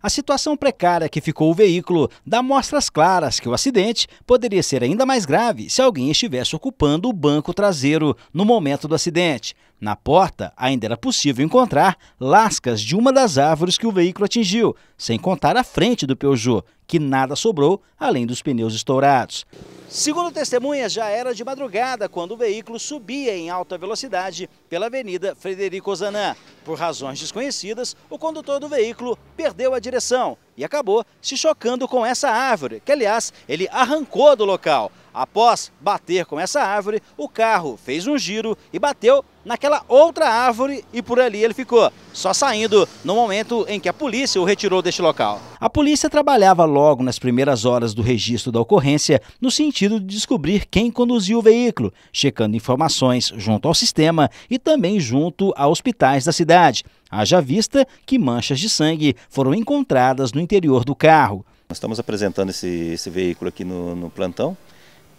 A situação precária que ficou o veículo dá mostras claras que o acidente poderia ser ainda mais grave se alguém estivesse ocupando o banco traseiro no momento do acidente. Na porta, ainda era possível encontrar lascas de uma das árvores que o veículo atingiu, sem contar a frente do Peugeot, que nada sobrou além dos pneus estourados. Segundo testemunhas, já era de madrugada quando o veículo subia em alta velocidade pela Avenida Frederico Zanã. Por razões desconhecidas, o condutor do veículo perdeu a direção e acabou se chocando com essa árvore, que aliás ele arrancou do local. Após bater com essa árvore, o carro fez um giro e bateu naquela outra árvore e por ali ele ficou, só saindo no momento em que a polícia o retirou deste local. A polícia trabalhava logo nas primeiras horas do registro da ocorrência no sentido de descobrir quem conduziu o veículo, checando informações junto ao sistema e também junto a hospitais da cidade. Haja vista que manchas de sangue foram encontradas no interior do carro. Nós estamos apresentando esse, esse veículo aqui no, no plantão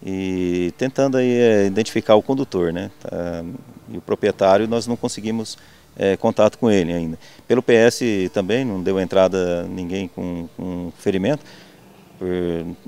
e tentando aí, é, identificar o condutor, né? Tá, e o proprietário nós não conseguimos é, contato com ele ainda. Pelo PS também não deu entrada ninguém com, com ferimento. Por,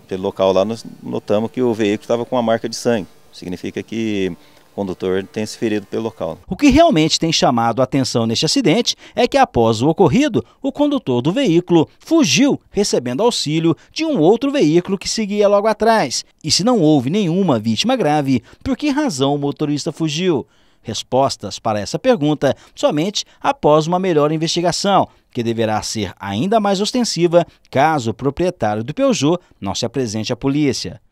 pelo local lá nós notamos que o veículo estava com uma marca de sangue. Significa que condutor tenha se ferido pelo local. O que realmente tem chamado a atenção neste acidente é que após o ocorrido, o condutor do veículo fugiu, recebendo auxílio de um outro veículo que seguia logo atrás. E se não houve nenhuma vítima grave, por que razão o motorista fugiu? Respostas para essa pergunta somente após uma melhor investigação, que deverá ser ainda mais ostensiva caso o proprietário do Peugeot não se apresente à polícia.